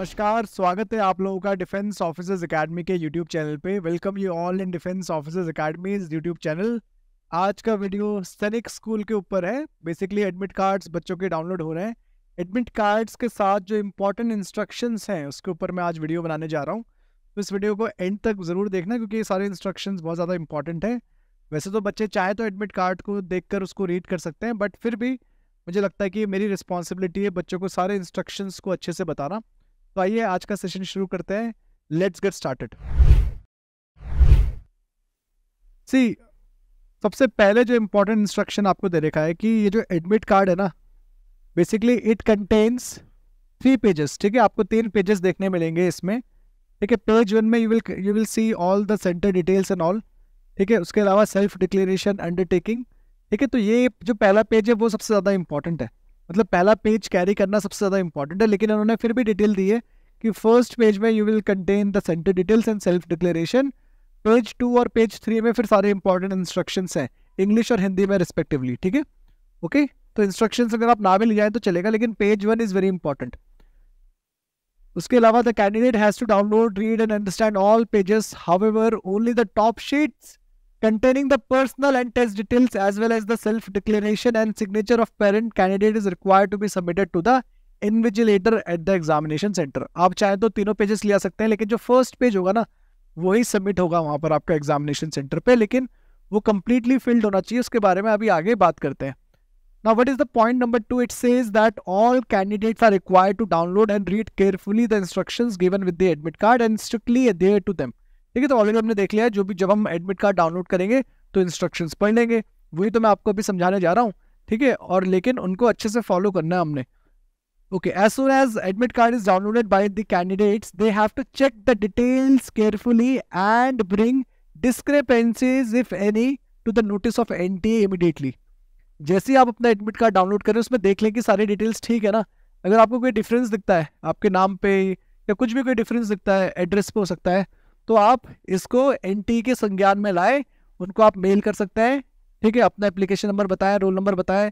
नमस्कार स्वागत है आप लोगों का डिफेंस ऑफिसर्स एकेडमी के यूट्यूब चैनल पे welcome you all in defence officers academy YouTube channel आज का वीडियो सैनिक स्कूल के ऊपर है बेसिकली एडमिट कार्ड्स बच्चों के डाउनलोड हो रहे हैं एडमिट कार्ड्स के साथ जो इंपॉर्टेंट इंस्ट्रक्शंस हैं उसके ऊपर मैं आज वीडियो बनाने जा रहा हूँ तो इस वीडियो को एंड तक ज़रूर देखना क्योंकि ये सारे इंस्ट्रक्शन बहुत ज़्यादा इंपॉर्टेंट हैं वैसे तो बच्चे चाहे तो एडमिट कार्ड को देख उसको रीड कर सकते हैं बट फिर भी मुझे लगता है कि मेरी रिस्पॉन्सिबिलिटी है बच्चों को सारे इंस्ट्रक्शंस को अच्छे से बताना तो आइए आज का सेशन शुरू करते हैं लेट्स गेट स्टार्टेड सी सबसे पहले जो इंपॉर्टेंट इंस्ट्रक्शन आपको दे रखा है कि ये जो एडमिट कार्ड है ना basically it contains three pages ठीक है आपको तीन पेजेस देखने मिलेंगे इसमें ठीक है पेज वन में you will you will see all the centre details and all ठीक है उसके अलावा सेल्फ डिक्लेरेशन अंडरटेकिंग ठीक है तो ये जो पहला पेज है वो सबसे ज़्यादा इंपॉर्टेंट है मतलब पहला पेज कैरी करना सबसे ज़्यादा इंपॉर्टेंट है लेकिन उन्होंने फिर भी डिटेल दी है कि फर्स्ट पेज में you will contain the centre details and self declaration page two और पेज थ्री में फिर सारे इंपॉर्टेंट इंस्ट्रक्शन हैं इंग्लिश और हिंदी में रिस्पेक्टिवली ठीक है ओके तो इंस्ट्रक्शन अगर आप ना भी ले जाए तो चलेगा लेकिन page one is very important उसके अलावा the candidate has to download read and understand all pages however only the top sheets containing the personal and test details as well as the self-declaration and signature of parent candidate is required to be submitted to the invigilator at the examination center. आप चाहे तो तीनों pages लिया सकते हैं लेकिन जो first page होगा ना वही सबमिट होगा वहाँ पर आपका एग्जामिनेशन सेंटर पे लेकिन वो कम्प्लीटली फिल्ड होना चाहिए Now, what is the point number two? It says that all candidates are required to download and read carefully the instructions given with the admit card and strictly adhere to them. ठीक है तो already हमने देख लिया है जो भी जब हम एडमिट कार्ड डाउनलोड करेंगे तो इंस्ट्रक्शन पढ़ लेंगे वही तो मैं आपको अभी समझाने जा रहा हूँ ठीक है और लेकिन उनको अच्छे से फॉलो करना है हमने okay as soon as admit card is downloaded by the candidates they have to check the details carefully and bring discrepancies, if any to the notice of NTA immediately जैसे ही आप अपना एडमिट कार्ड डाउनलोड करें उसमें देख लें कि सारी डिटेल्स ठीक है ना अगर आपको कोई डिफरेंस दिखता है आपके नाम पे या कुछ भी कोई डिफरेंस दिखता है एड्रेस पे हो सकता है तो आप इसको एन के संज्ञान में लाए उनको आप मेल कर सकते हैं ठीक है अपना एप्लीकेशन नंबर बताएं रोल नंबर बताएं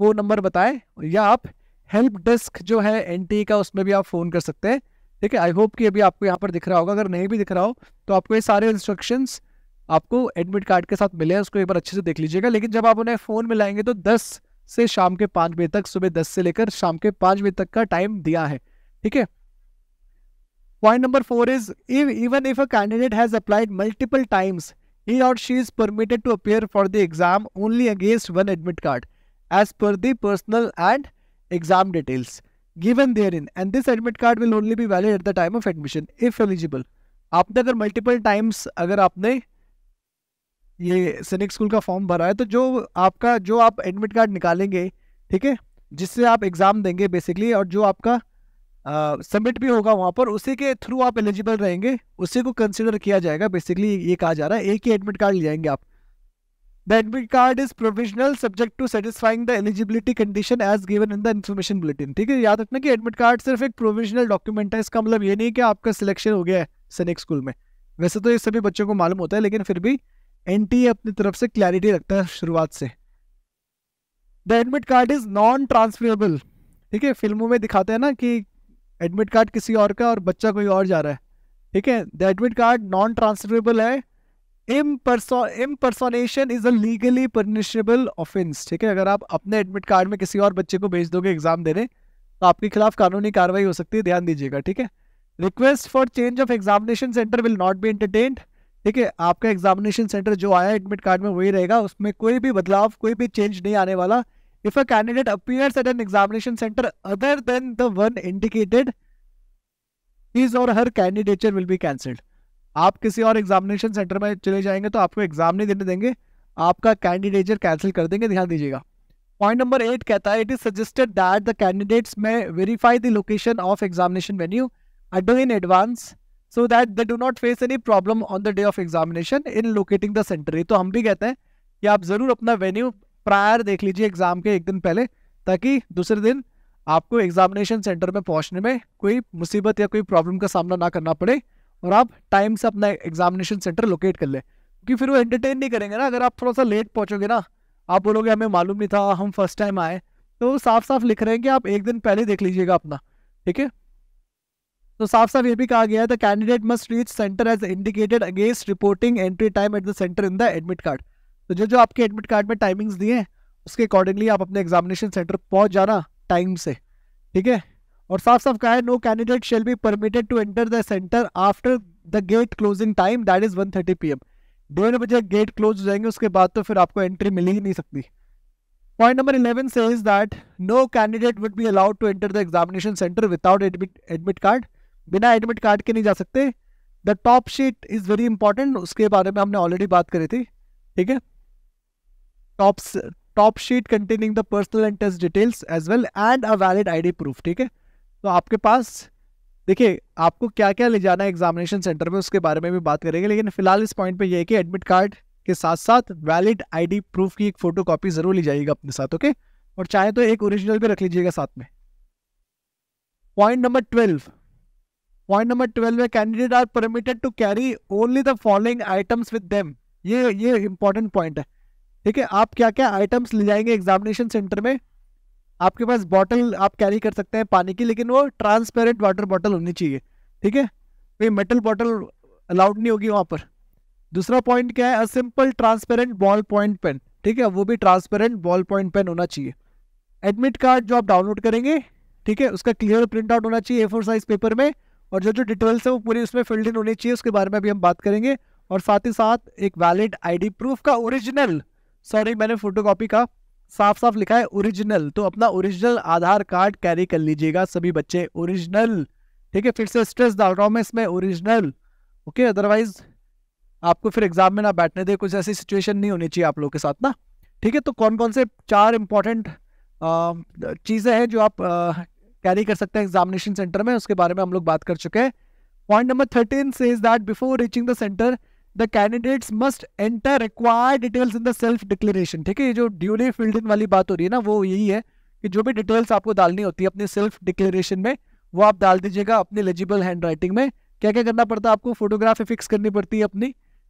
वो नंबर बताएं या आप हेल्प डेस्क जो है एन का उसमें भी आप फ़ोन कर सकते हैं ठीक है आई होप कि अभी आपको यहाँ पर दिख रहा होगा अगर नहीं भी दिख रहा हो तो आपको ये सारे इंस्ट्रक्शंस आपको एडमिट कार्ड के साथ मिले हैं उसको एक बार अच्छे से देख लीजिएगा लेकिन जब आप उन्हें फ़ोन में लाएंगे तो दस से शाम के पाँच बजे तक सुबह दस से लेकर शाम के पाँच बजे तक का टाइम दिया है ठीक है Point number four is if, even if a candidate has applied multiple times, he or she is permitted to appear for the exam only against one admit card as per the personal and exam details given therein and this admit card will only be valid at the time of admission if eligible. आपने अगर multiple times अगर आपने ये सैनिक school का form भरा है तो जो आपका जो आप एडमिट कार्ड निकालेंगे ठीक है जिससे आप एग्ज़ाम देंगे बेसिकली और जो आपका सबमिट भी होगा वहाँ पर उसी के थ्रू आप एलिजिबल रहेंगे उसी को कंसिडर किया जाएगा बेसिकली ये कहा जा रहा है एक ही एडमिट कार्ड ले जाएंगे आप the admit card is provisional subject to satisfying the eligibility condition as given in the information bulletin ठीक है याद रखना कि एडमिट कार्ड सिर्फ एक प्रोविजनल डॉक्यूमेंट है इसका मतलब ये नहीं कि आपका सिलेक्शन हो गया है सैनिक स्कूल में वैसे तो ये सभी बच्चों को मालूम होता है लेकिन फिर भी एन e अपनी तरफ से क्लैरिटी रखता है शुरुआत से the admit card is non transferable ठीक है फिल्मों में दिखाते हैं ना कि एडमिट कार्ड किसी और का और बच्चा कोई और जा रहा है ठीक है the admit card non transferable है impersonation is a legally punishable offence ठीक है अगर आप अपने एडमिट कार्ड में किसी और बच्चे को भेज दोगे एग्जाम देने तो आपके खिलाफ कानूनी कार्रवाई हो सकती है ध्यान दीजिएगा ठीक है request for change of examination centre will not be entertained ठीक है आपका एग्जामिनेशन सेंटर जो आया एडमिट कार्ड में वही रहेगा उसमें कोई भी बदलाव कोई भी चेंज नहीं आने वाला if a candidate appears at an examination center other than the one indicated his or her candidature will be cancelled आप किसी और एग्जामिनेशन सेंटर में चले जाएंगे तो आपको एग्जाम नहीं देने देंगे आपका कैंडिडेटर कैंसिल कर देंगे ध्यान दीजिएगा पॉइंट नंबर एट कहता है it is suggested that the candidates may verify the location of examination venue do in advance so that they do not face any problem on the day of examination in locating the centre तो हम भी कहते हैं कि आप ज़रूर अपना venue prior देख लीजिए एग्जाम के एक दिन पहले ताकि दूसरे दिन आपको एग्जामिनेशन सेंटर में पहुंचने में कोई मुसीबत या कोई प्रॉब्लम का सामना ना करना पड़े और आप टाइम से अपना एग्जामिनेशन सेंटर लोकेट कर लें क्योंकि फिर वो एंटरटेन नहीं करेंगे ना अगर आप थोड़ा सा लेट पहुँचोगे ना आप बोलोगे हमें मालूम नहीं था हम फर्स्ट टाइम आए तो साफ साफ लिख रहे हैं कि आप एक दिन पहले देख लीजिएगा अपना ठीक है तो साफ साफ ये भी कहा गया है the candidate must reach centre as indicated against reporting entry time at the centre in the admit card तो जो जो आपके एडमिट कार्ड में टाइमिंग्स दिए हैं उसके अकॉर्डिंगली आप अपने एग्जामिनेशन सेंटर पहुंच जाना टाइम से ठीक है और साफ साफ कहा है no candidate shall be permitted to enter the centre after the gate closing time that is one thirty P M डेढ़ बजे गेट क्लोज हो जाएंगे उसके बाद तो फिर आपको एंट्री मिल ही नहीं सकती पॉइंट नंबर इलेवन से is that no candidate would be allowed to enter the examination centre without admit admit card बिना एडमिट कार्ड के नहीं जा सकते the top sheet is very important उसके बारे में हमने ऑलरेडी बात करी थी ठीक है top top sheet containing the personal and test details as well and a valid ID proof ठीक है तो आपके पास देखिए आपको क्या क्या ले जाना है एग्जामिनेशन सेंटर में उसके बारे में भी बात करेंगे लेकिन फिलहाल इस पॉइंट पे यह है कि एडमिट कार्ड के साथ साथ वैलिड आईडी प्रूफ की एक फोटो कॉपी जरूर ली जाएगी अपने साथ ओके और चाहे तो एक ओरिजिनल भी रख लीजिएगा साथ में point number twelve point number twelve है candidate are permitted to carry only the following items with them ये ये इंपॉर्टेंट पॉइंट है ठीक है आप क्या क्या आइटम्स ले जाएंगे एग्जामिनेशन सेंटर में आपके पास बॉटल आप कैरी कर सकते हैं पानी की लेकिन वो ट्रांसपेरेंट वाटर बॉटल होनी चाहिए ठीक है कोई मेटल बॉटल अलाउड नहीं होगी वहाँ पर दूसरा पॉइंट क्या है a simple transparent ball point pen ठीक है वो भी ट्रांसपेरेंट बॉल पॉइंट पेन होना चाहिए एडमिट कार्ड जो आप डाउनलोड करेंगे ठीक है उसका क्लियर प्रिंट आउट होना चाहिए ए फोर साइज पेपर में और जो जो डिटेल्स है वो पूरी उसमें फिल्ड इन होनी चाहिए उसके बारे में भी हम बात करेंगे और साथ ही साथ एक वैलिड आईडी प्रूफ का ओरिजिनल सॉरी मैंने फोटोकॉपी का साफ साफ लिखा है ओरिजिनल तो अपना ओरिजिनल आधार कार्ड कैरी कर लीजिएगा सभी बच्चे ओरिजिनल ठीक है फिर से स्ट्रेस डाल रहा हूँ मैं इसमें ओरिजिनल ओके अदरवाइज आपको फिर एग्जाम में ना बैठने दे कुछ ऐसी सिचुएशन नहीं होनी चाहिए आप लोग के साथ ना ठीक है तो कौन कौन से चार इंपॉर्टेंट चीज़ें हैं जो आप कैरी कर सकते हैं एग्जामिनेशन सेंटर में उसके बारे में हम लोग बात कर चुके हैं point number thirteen is that before reaching the centre the candidates must enter required details in the self declaration ठीक है ये जो ड्यूली फिल्ड इन वाली बात हो रही है ना वो यही है कि जो भी डिटेल्स आपको डालनी होती है अपने सेल्फ डिक्लेरेशन में वो आप डाल दीजिएगा अपने एलिजिबल हैंड राइटिंग में क्या क्या करना पड़ता है आपको फोटोग्राफी फिक्स करनी पड़ती है अपनी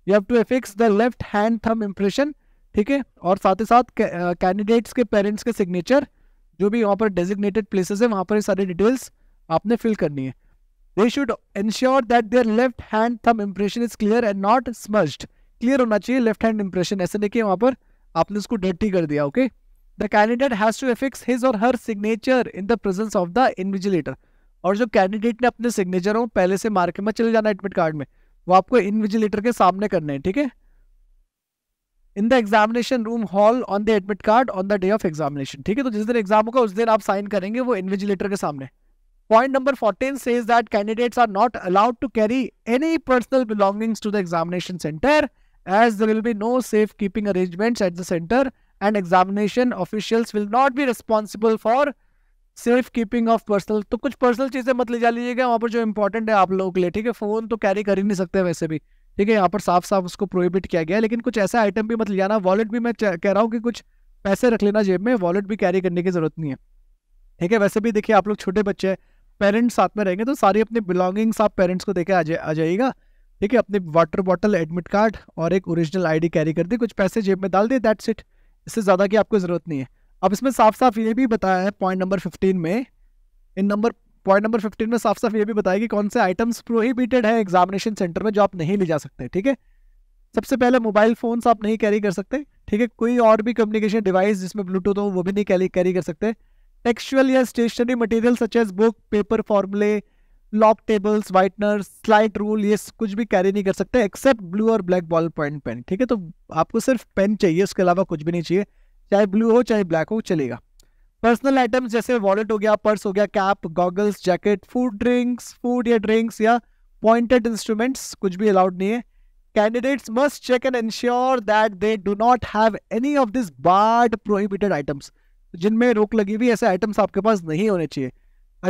you have to affix the left hand thumb impression ठीक है और साथ ही साथ कैंडिडेट्स के पेरेंट्स के सिग्नेचर जो भी वहाँ पर डेजिग्नेटेड प्लेसेस है वहाँ पर सारी डिटेल्स आपने फिल करनी है they should ensure that their left hand thumb impression is clear and not smudged clear होना चाहिए लेफ्ट हैंड इंप्रेशन ऐसे देखिए वहाँ पर आपने उसको डर्टी कर दिया okay the candidate has to affix his or her signature in the presence of the invigilator और जो कैंडिडेट ने अपने सिग्नेचर हो पहले से मार्केट में चले जाना एडमिट कार्ड में वो आपको इनविजिलेटर के सामने करने हैं ठीक है in the examination room hall on the admit card on the day of examination ठीक है तो जिस दिन एग्जाम होगा उस दिन आप साइन करेंगे वो इनविजिलेटर के सामने Point number 14 says that candidates are not allowed to carry any personal belongings to the examination center as there will be no safekeeping arrangements at the center and examination officials will not be responsible for safe keeping of personal तो कुछ personal चीज़ें मत ले जा लीजिएगा वहाँ पर जो इंपॉर्टेंट है आप लोगों के लिए ठीक है फ़ोन तो कैरी कर ही नहीं सकते वैसे भी ठीक है यहाँ पर साफ साफ उसको प्रोहिबिट किया गया लेकिन कुछ ऐसा आइटम भी मत ले जाना वॉलेट भी मैं कह रहा हूँ कि कुछ पैसे रख लेना जेब में वॉलेट भी कैरी करने की ज़रूरत नहीं है ठीक है वैसे भी देखिए आप लोग छोटे बच्चे हैं पेरेंट्स साथ में रहेंगे तो सारी अपने बिलोंगिंग्स आप पेरेंट्स को देकर आ, जा, आ जाइएगा ठीक है अपने वाटर बॉटल एडमिट कार्ड और एक ओरिजिनल आईडी कैरी कर दी कुछ पैसे जेब में डाल दिए दैट्स इट इससे ज़्यादा की आपको ज़रूरत नहीं है अब इसमें साफ साफ ये भी बताया है पॉइंट नंबर फिफ्टीन में इन नंबर पॉइंट नंबर फिफ्टीन में साफ साफ ये भी बताया कि कौन से आइटम्स प्रोहिबिटेड है एग्जामिनेशन सेंटर में जो आप नहीं ले जा सकते ठीक है सबसे पहले मोबाइल फ़ोन्स आप नहीं कैरी कर सकते ठीक है कोई और भी कम्युनिकेशन डिवाइस जिसमें ब्लूटूथ हो वो भी नहीं कैरी कैरी कर सकते टेक्सचुअल या stationery material such as book paper formulae log tables whitener slide rule ये कुछ भी कैरी नहीं कर सकते एक्सेप्ट ब्लू और ब्लैक बॉल पॉइंट पेन ठीक है तो आपको सिर्फ पेन चाहिए उसके अलावा कुछ भी नहीं चाहिए चाहे ब्लू हो चाहे ब्लैक हो चलेगा पर्सनल आइटम्स जैसे वॉलेट हो गया पर्स हो गया cap goggles jacket food drinks food या ड्रिंक्स या पॉइंटेड इंस्ट्रूमेंट्स कुछ भी अलाउड नहीं है candidates must check and ensure that they do not have any of this barred prohibited items जिनमें रोक लगी हुई ऐसे आइटम्स आपके पास नहीं होने चाहिए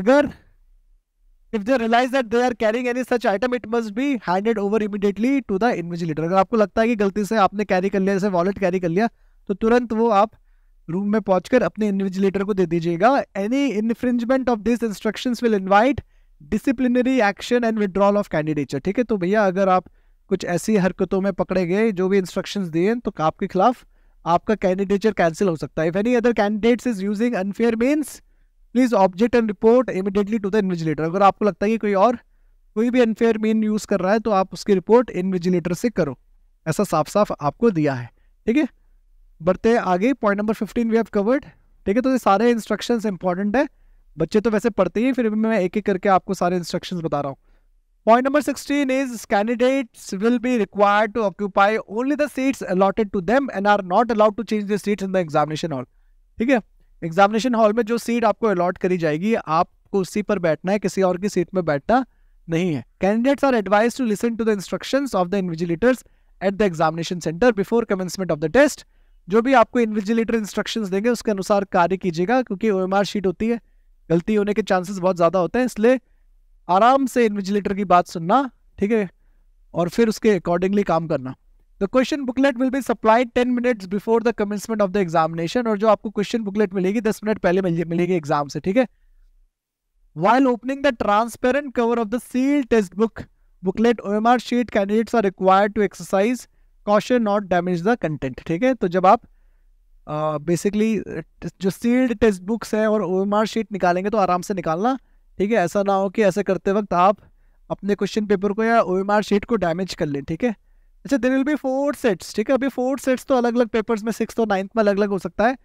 अगर if they realise that they are carrying any such item it must be handed over immediately to the invigilator अगर आपको लगता है कि गलती से आपने कैरी कर लिया जैसे वॉलेट कैरी कर लिया तो तुरंत वो आप रूम में पहुंचकर अपने इन्विजिलेटर को दे दीजिएगा any infringement of this instruction will invite disciplinary action and withdrawal of candidature ठीक है तो भैया अगर आप कुछ ऐसी हरकतों में पकड़े गए जो भी इंस्ट्रक्शंस दिए तो आपके खिलाफ आपका कैंडिडेचर कैंसिल हो सकता है if any other candidates is using unfair means please object and report immediately to the invigilator अगर आपको लगता है कि कोई और कोई भी अनफेयर मीन यूज कर रहा है तो आप उसकी रिपोर्ट इन्विजिलेटर से करो ऐसा साफ साफ आपको दिया है ठीक है बढ़ते आगे point number fifteen we have covered ठीक है तो ये सारे इंस्ट्रक्शंस इंपॉर्टेंट है बच्चे तो वैसे पढ़ते ही फिर भी मैं एक एक करके आपको सारे इंस्ट्रक्शंस बता रहा हूँ Point number 16 is candidates will be required to occupy only the seats allotted to them and are not allowed to change the seats in the examination hall. ठीक है एग्जामिनेशन हॉल में जो सीट आपको allot करी जाएगी आपको उसी पर बैठना है किसी और की सीट में बैठना नहीं है candidates are advise to listen to the instructions of the invigilators at the examination centre before commencement of the test जो भी आपको इन्विजिलेटर इंस्ट्रक्शंस देंगे उसके अनुसार कार्य कीजिएगा क्योंकि ओ शीट होती है गलती होने के चांसेस बहुत ज़्यादा होते हैं इसलिए आराम से इन्विजिलेटर की बात सुनना ठीक है और फिर उसके अकॉर्डिंगली काम करना the question booklet will be supplied ten minutes before the commencement of the examination और जो आपको क्वेश्चन बुकलेट मिलेगी दस मिनट पहले मिलेगी एग्जाम से ठीक है transparent cover of the seal test book booklet O M R sheet candidates are required to exercise caution not damage the content ठीक है तो जब आप बेसिकली uh, जो सील्ड टेक्स्ट बुक्स है और ओ एम आर शीट निकालेंगे तो आराम से निकालना ठीक है ऐसा ना हो कि ऐसे करते वक्त आप अपने क्वेश्चन पेपर को या ओ शीट को डैमेज कर लें ठीक है अच्छा there will be four sets ठीक है अभी फोर सेट्स तो अलग अलग पेपर्स में सिक्स और नाइन्थ में अलग अलग हो सकता है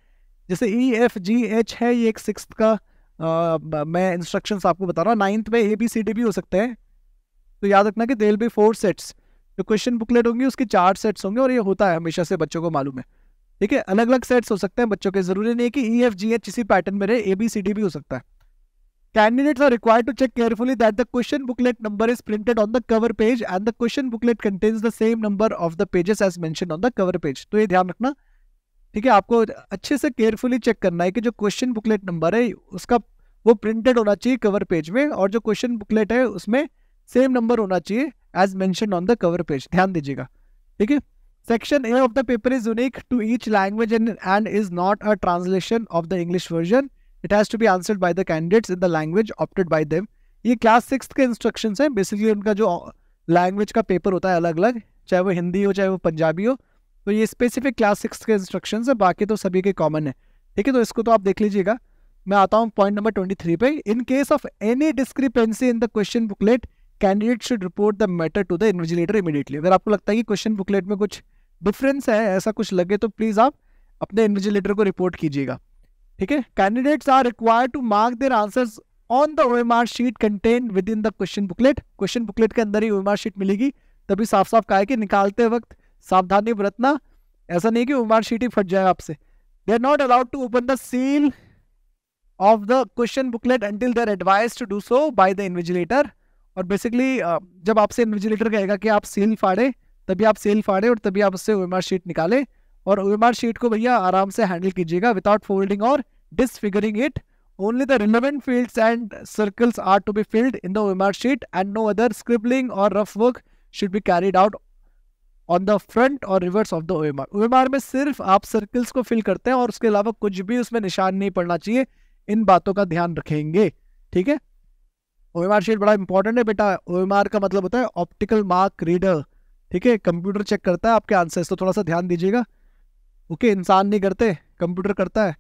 जैसे ई एफ जी एच है ये एक सिक्स का आ, मैं इंस्ट्रक्शंस आपको बता रहा हूँ नाइन्थ में ए बी सी डी भी हो सकते हैं तो याद रखना कि देर बी फोर सेट्स जो क्वेश्चन बुकलेट होंगी उसके चार सेट्स होंगे और ये होता है हमेशा से बच्चों को मालूम है ठीक है अलग अलग सेट्स हो सकते हैं बच्चों के ज़रूरी नहीं है कि ई एफ जी एच इसी पैटर्न में रहे ए बी सी डी भी हो सकता है Candidates are required to check carefully that the question booklet number is printed on the cover page and the question booklet contains the same number of the pages as mentioned on the cover page. तो ये ध्यान रखना ठीक है आपको अच्छे से carefully check करना है कि जो question booklet number है उसका वो printed होना चाहिए cover page में और जो question booklet है उसमें same number होना चाहिए as mentioned on the cover page ध्यान दीजिएगा ठीक है section a of the paper is unique to each language and, and is not a translation of the English version it has to be answered by the candidates in the language opted by them ये class six के instruction है basically उनका जो language का paper होता है अलग अलग चाहे वो हिंदी हो चाहे वो पंजाबी हो तो ये स्पेसिफिक क्लास सिक्स के इंस्ट्रक्शन है बाकी तो सभी के कॉमन है ठीक है तो इसको तो आप देख लीजिएगा मैं आता हूँ पॉइंट नंबर ट्वेंटी थ्री पे in case of any discrepancy in the question booklet candidate should report the matter to the invigilator immediately अगर आपको लगता है कि क्वेश्चन बुकलेट में कुछ डिफरेंस है ऐसा कुछ लगे तो प्लीज़ आप अपने इन्विजिलेटर को रिपोर्ट कीजिएगा ठीक है candidates are required to mark their answers on the O sheet contain within the question booklet question booklet के अंदर ही ओ शीट मिलेगी तभी साफ साफ कहा है कि निकालते वक्त सावधानी बरतना ऐसा नहीं कि ओ शीट ही फट जाए आपसे they are not allowed to open the seal of the question booklet until they're advise to do so by the invigilator और बेसिकली uh, जब आपसे इन्विजिलेटर कहेगा कि आप सील फाड़े तभी आप सील फाड़े और तभी आप उससे ओ शीट निकालें और ओएमआर शीट को भैया आराम से हैंडल कीजिएगा विदाउट फोल्डिंग और disfiguring it only the relevant fields and circles are to be filled in the OMR sheet and no other scribbling or rough work should be carried out on the front or reverse of the OMR. OMR में सिर्फ आप circles को fill करते हैं और उसके अलावा कुछ भी उसमें निशान नहीं पड़ना चाहिए इन बातों का ध्यान रखेंगे ठीक है OMR शीट बड़ा इंपॉर्टेंट है बेटा OMR का मतलब होता है ऑप्टिकल मार्क रीडर ठीक है कंप्यूटर चेक करता है आपके आंसर्स तो थोड़ा सा ध्यान दीजिएगा ओके इंसान नहीं करते कंप्यूटर करता है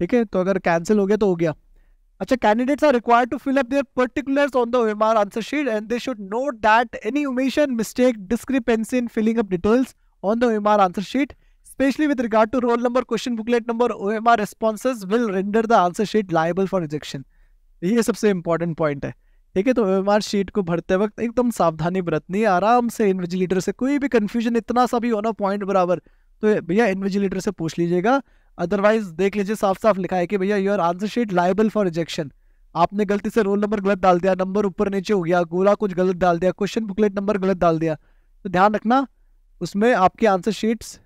ठीक है तो अगर कैंसिल हो गया तो हो गया अच्छा candidates are required to fill up their particulars on the OMR answer sheet and they should note that any omission mistake discrepancy in filling up details on the OMR answer sheet specially with regard to roll number question booklet number OMR responses will render the answer sheet liable for rejection ये सबसे important point है ठीक है तो R sheet को भरते वक्त एकदम सावधानी बरतनी है आराम से इन्विजिलेटर से कोई भी कंफ्यूजन इतना सा भी होना पॉइंट बराबर तो भैया इन्विजिलेटर से पूछ लीजिएगा अदरवाइज देख लीजिए साफ साफ लिखा है कि भैया your answer sheet liable for rejection आपने गलती से रोल नंबर गलत डाल दिया नंबर ऊपर नीचे हो गया गोला कुछ गलत डाल दिया क्वेश्चन बुकलेट नंबर गलत डाल दिया तो ध्यान रखना उसमें आपकी आंसर शीट्स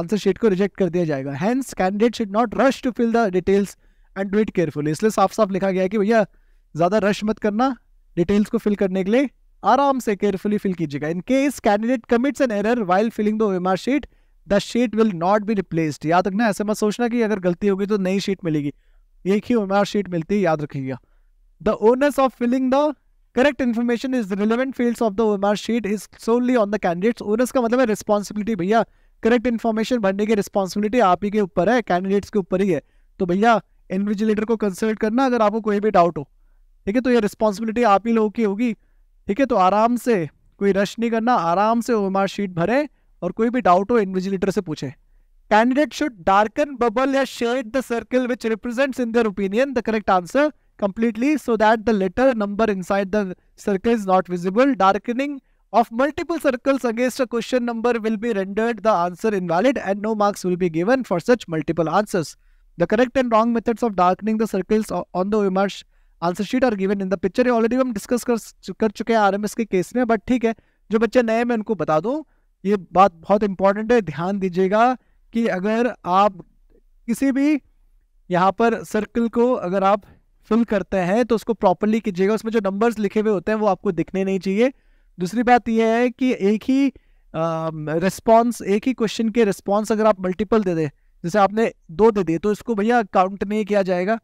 आंसर शीट को रिजेक्ट कर दिया जाएगा hence candidate should not rush to fill the details and do it careful इसलिए साफ साफ लिखा गया है कि भैया ज़्यादा रश मत करना डिटेल्स को फिल करने के लिए आराम से केयरफुली फिल कीजिएगा in case candidate commits an error while filling the OMR sheet the sheet will not be replaced याद रखना ऐसे मत सोचना कि अगर गलती होगी तो नई शीट मिलेगी एक ही उम्र शीट मिलती है याद रखिएगा the onus of filling the correct information is relevant field of the R sheet is solely on the candidates onus का मतलब है रिस्पॉन्सिबिलिटी भैया करेक्ट इन्फॉर्मेशन भरने की रिस्पॉन्सिबिलिटी आप ही के ऊपर है कैंडिडेट्स के ऊपर ही है तो भैया इन्विजिलेटर को कंसल्ट करना अगर आपको कोई भी डाउट हो ठीक है तो ये रिस्पॉन्सिबिलिटी आप ही लोगों की होगी ठीक है तो आराम से कोई रश नहीं करना आराम से आर शीट भरें और कोई भी डाउट हो इन्विजिलेटर से पूछें कैंडिडेट शुड डार्कन बबल या shade the circle which represents in their opinion the correct answer completely so that the letter number inside the circle is not visible. Darkening of multiple circles against a question number will be rendered the answer invalid and no marks will be given for such multiple answers. The correct and wrong methods of darkening the circles on the OMR answer sheet are given in the picture ये already हम discuss कर कर चुके हैं RMS के case में but ठीक है जो बच्चे नए मैं उनको बता दूं ये बात बहुत इंपॉर्टेंट है ध्यान दीजिएगा कि अगर आप किसी भी यहाँ पर सर्कल को अगर आप फिल करते हैं तो उसको प्रॉपरली कीजिएगा उसमें जो नंबर्स लिखे हुए होते हैं वो आपको दिखने नहीं चाहिए दूसरी बात यह है कि एक ही रिस्पॉन्स uh, एक ही क्वेश्चन के रिस्पॉन्स अगर आप मल्टीपल दे दें जैसे आपने दो दे दिए तो इसको भैया काउंट नहीं किया जाएगा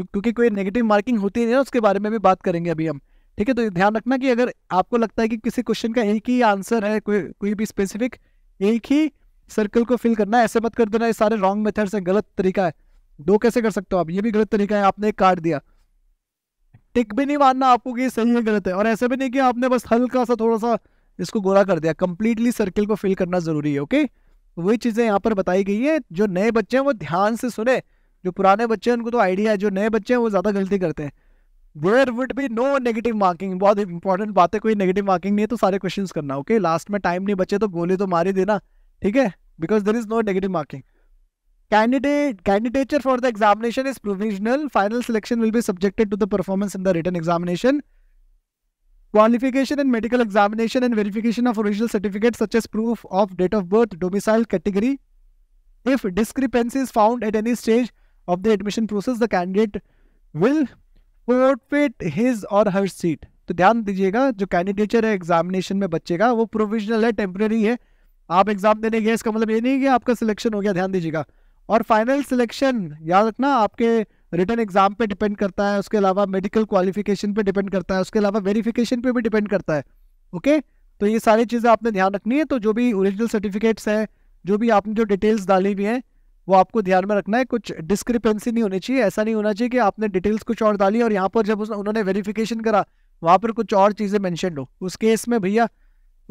क्योंकि कोई नेगेटिव मार्किंग होती है ना उसके बारे में भी बात करेंगे अभी हम ठीक है तो ध्यान रखना कि अगर आपको लगता है कि किसी क्वेश्चन का एक ही आंसर है कोई कोई भी स्पेसिफिक एक ही सर्कल को फिल करना है ऐसे मत कर देना ये सारे रॉन्ग मेथड्स हैं गलत तरीका है दो कैसे कर सकते हो आप ये भी गलत तरीका है आपने एक कार्ड दिया टिक भी नहीं मानना आपको कि सही है गलत है और ऐसे भी नहीं कि आपने बस हल्का सा थोड़ा सा इसको गोरा कर दिया कंप्लीटली सर्किल को फिल करना ज़रूरी है ओके तो वही चीज़ें यहाँ पर बताई गई है जो नए बच्चे हैं वो ध्यान से सुने जो पुराने बच्चे हैं उनको तो आइडिया है जो नए बच्चे हैं वो ज़्यादा गलती करते हैं where would be no negative marking बहुत इंपॉर्टेंट बात है कोई नेगेटिव मार्किंग नहीं है तो सारे क्वेश्चन करना ओके okay? लास्ट में टाइम नहीं बचे तो गोली तो मार ही देना ठीक है because there is no negative marking candidate candidature for the examination is provisional final selection will be subjected to the performance in the written examination qualification in medical examination and verification of original certificate such as proof of date of birth domicile category if discrepancy is found at any stage of the admission process the candidate will forfeit his or her seat तो ध्यान दीजिएगा जो candidature है examination में बच्चे का वो provisional है टेम्प्रेरी है आप एग्जाम देने गए इसका मतलब ये नहीं कि आपका सिलेक्शन हो गया ध्यान दीजिएगा और फाइनल सिलेक्शन याद रखना आपके रिटर्न एग्जाम पे डिपेंड करता है उसके अलावा मेडिकल क्वालिफिकेशन पे डिपेंड करता है उसके अलावा वेरिफिकेशन पे भी डिपेंड करता है ओके तो ये सारी चीज़ें आपने ध्यान रखनी है तो जो भी ओरिजिनल सर्टिफिकेट्स हैं जो भी आपने जो डिटेल्स डाली हुई हैं वो आपको ध्यान में रखना है कुछ डिस्क्रिपेंसी नहीं होनी चाहिए ऐसा नहीं होना चाहिए कि आपने डिटेल्स कुछ और डाली और यहाँ पर जब उन्होंने वेरिफिकेशन करा वहाँ पर कुछ और चीज़ें मैंशन हो उस केस में भैया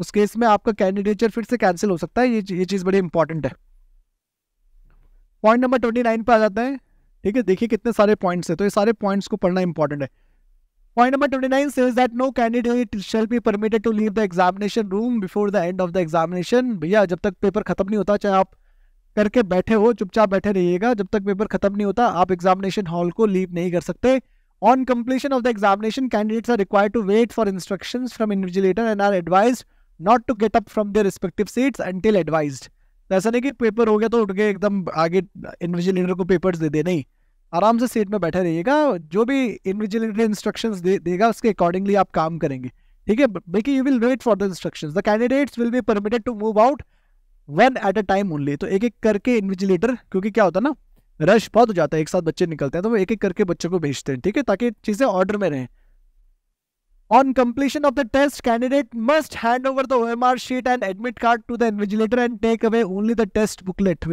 उस केस में आपका कैंडिडेचर फिर से कैंसिल हो सकता है ये ये चीज़ बड़ी इंपॉर्टेंट है पॉइंट नंबर ट्वेंटी नाइन पर आ जाते हैं ठीक है देखिए कितने सारे पॉइंट्स हैं तो ये सारे पॉइंट्स को पढ़ना इंपॉर्टेंट है point number twenty nine says that no candidate shall be permitted to leave the examination room before the end of the examination भैया जब तक पेपर खत्म नहीं होता चाहे आप करके बैठे हो चुपचाप बैठे रहिएगा जब तक पेपर खत्म नहीं होता आप एग्जामिनेशन हॉल को लीव नहीं कर सकते On of the examination candidates are are to wait for instruction from from and are advise not to to up from from respective seats seats until advise तो ऐसा नहीं कि पेपर हो गया तो उठ के एकदम आगे इन्विजिलेटर को पेपर्स दे दे नहीं आराम से सीट में बैठे रहिएगा जो भी इन्विजिलेटर इंस्ट्रक्शन दे देगा उसके अकॉर्डिंगली आप काम करेंगे ठीक है because you will wait for the instruction the candidates will be permitted to move out one at a time only तो एक एक करके इन्विजिलेटर क्योंकि क्या होता है ना रश बहुत हो जाता है एक साथ बच्चे निकलते हैं तो वो एक एक करके बच्चों को भेजते हैं ठीक है ताकि चीज़ें ऑर्डर में रहें on completion of the test candidate must hand over the OMR sheet and admit card to the invigilator and take away only the test booklet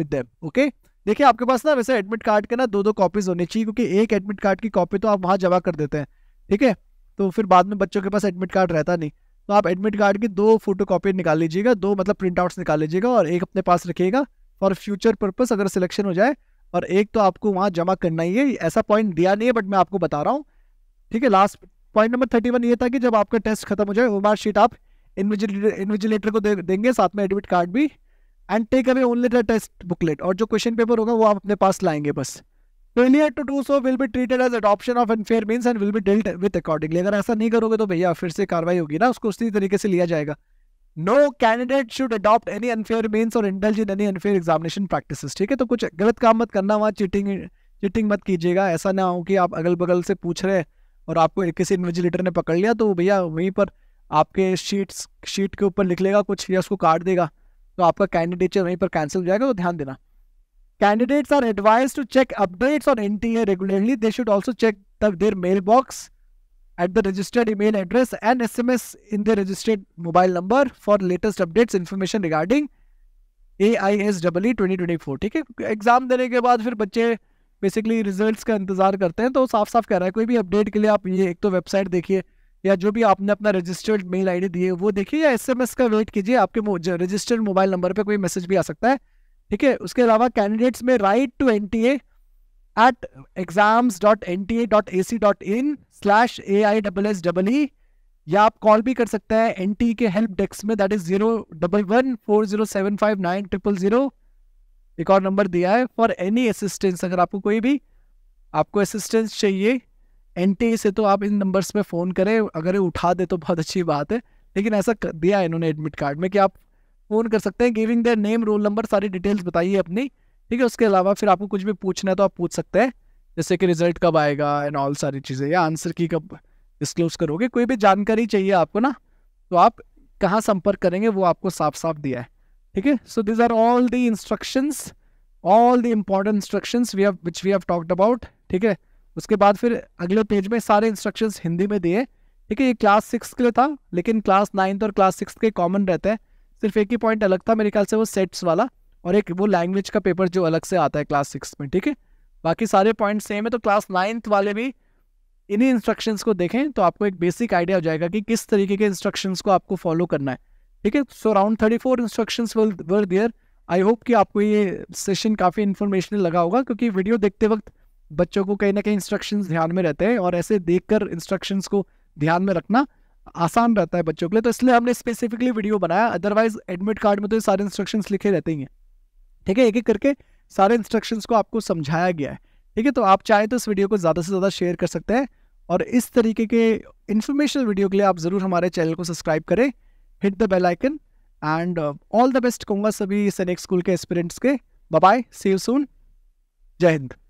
देखिए आपके पास ना वैसे एडमिट कार्ड के ना दो दो कॉपीज होनी चाहिए क्योंकि एक एडमिट कार्ड की कॉपी तो आप वहां जमा कर देते हैं ठीक है तो फिर बाद में बच्चों के पास एडमिट कार्ड रहता नहीं तो आप एडमिट कार्ड की दो फोटो कॉपी निकाल लीजिएगा दो मतलब प्रिंट आउट्स निकाल लीजिएगा और एक अपने पास रखिएगा फॉर फ्यूचर पर्पस अगर सिलेक्शन हो जाए और एक तो आपको वहाँ जमा करना ही है ऐसा पॉइंट दिया नहीं है बट मैं आपको बता रहा हूँ ठीक है last point number thirty one ये था कि जब आपका टेस्ट खत्म हो जाए वो मार्कशीट आप इन्विजिलेटर को दे, देंगे साथ में एडमिट कार्ड भी and take away only the test booklet और जो क्वेश्चन पेपर होगा वो आप अपने पास लाएंगे बस failure to do so will be treated as adoption of unfair mean and will be dealt with accordingly अगर ऐसा नहीं करोगे तो भैया फिर से कार्रवाई होगी ना उसको उसी तरीके से लिया जाएगा no candidate should adopt any unfair means or indulge in any unfair examination practice ठीक है तो कुछ गलत काम मत करना वहाँ चिटिंग चिटिंग मत कीजिएगा ऐसा ना हो कि आप अगल बगल से पूछ रहे हैं और आपको किसी इन्विजिलेटर ने पकड़ लिया तो भैया वहीं पर आपके शीट्स शीट के ऊपर लिख लेगा कुछ या उसको काट देगा तो आपका कैंडिडेचर वहीं पर कैंसिल हो जाएगा तो ध्यान देना Candidates are advised to check updates on NTA regularly. They should also check the, their mailbox at the registered email address and SMS in their registered mobile number for latest updates information regarding A 2024. S double twenty twenty four ठीक है exam देने के बाद फिर बच्चे basically results का इंतज़ार करते हैं तो साफ साफ कह रहा है कोई भी अपडेट के लिए आप ये एक तो वेबसाइट देखिए या जो भी आपने अपना रजिस्टर्ड मेल आईडी दिए वो देखिए या एसएमएस का वेट कीजिए आपके रजिस्टर्ड मोबाइल नंबर पर कोई मैसेज भी आ सकता है ठीक है उसके अलावा कैंडिडेट्स में write to N T A exams dot N T A dot A C dot in slash A I double S double E या आप कॉल भी कर सकते हैं एन टी के हेल्प डेस्क में that is zero double one four zero seven five nine triple zero एक और नंबर दिया है फॉर एनी असिस्टेंस अगर आपको कोई भी आपको असिस्टेंस चाहिए एन टी ए से तो आप इन नंबर्स में फ़ोन करें अगर उठा दे तो बहुत अच्छी बात है लेकिन ऐसा दिया है इन्होंने एडमिट कार्ड में कि आप फ़ोन कर सकते हैं giving their name roll number सारी डिटेल्स बताइए अपनी ठीक है उसके अलावा फिर आपको कुछ भी पूछना है तो आप पूछ सकते हैं जैसे कि रिजल्ट कब आएगा एंड ऑल सारी चीज़ें या आंसर की कब डिस्क्लोज करोगे कोई भी जानकारी चाहिए आपको ना तो आप कहाँ संपर्क करेंगे वो आपको साफ साफ दिया है ठीक है so these are all the instructions all the important instructions we have which we have talked about ठीक है उसके बाद फिर अगले पेज में सारे इंस्ट्रक्शंस हिंदी में दिए ठीक है ये क्लास सिक्स के लिए था लेकिन क्लास नाइन्थ और क्लास सिक्स के कॉमन रहते हैं सिर्फ एक ही पॉइंट अलग था मेरे ख्याल से वो सेट्स वाला और एक वो लैंग्वेज का पेपर जो अलग से आता है क्लास सिक्स में ठीक है बाकी सारे पॉइंट सेम है तो क्लास नाइन्थ वाले भी इन्हीं इंस्ट्रक्शंस को देखें तो आपको एक बेसिक आइडिया हो जाएगा कि किस तरीके के इंस्ट्रक्शंस को आपको फॉलो करना है ठीक है so round thirty four instruction were there I hope कि आपको ये सेशन काफ़ी इन्फॉर्मेशनल लगा होगा क्योंकि वीडियो देखते वक्त बच्चों को कहीं ना कहीं इंस्ट्रक्शंस ध्यान में रहते हैं और ऐसे देखकर इंस्ट्रक्शंस को ध्यान में रखना आसान रहता है बच्चों के लिए तो इसलिए हमने स्पेसिफिकली वीडियो बनाया अदरवाइज एडमिट कार्ड में तो ये सारे इंस्ट्रक्शंस लिखे रहते ही हैं ठीक है एक एक करके सारे इंस्ट्रक्शंस को आपको समझाया गया है ठीक है तो आप चाहें तो इस वीडियो को ज़्यादा से ज़्यादा शेयर कर सकते हैं और इस तरीके के इन्फॉर्मेशनल वीडियो के लिए आप ज़रूर हमारे चैनल को सब्सक्राइब करें hit the bell icon and all the best कहूँगा सभी सैनिक स्कूल के एस्पिरेंट्स के बाय सी यू सून जय हिंद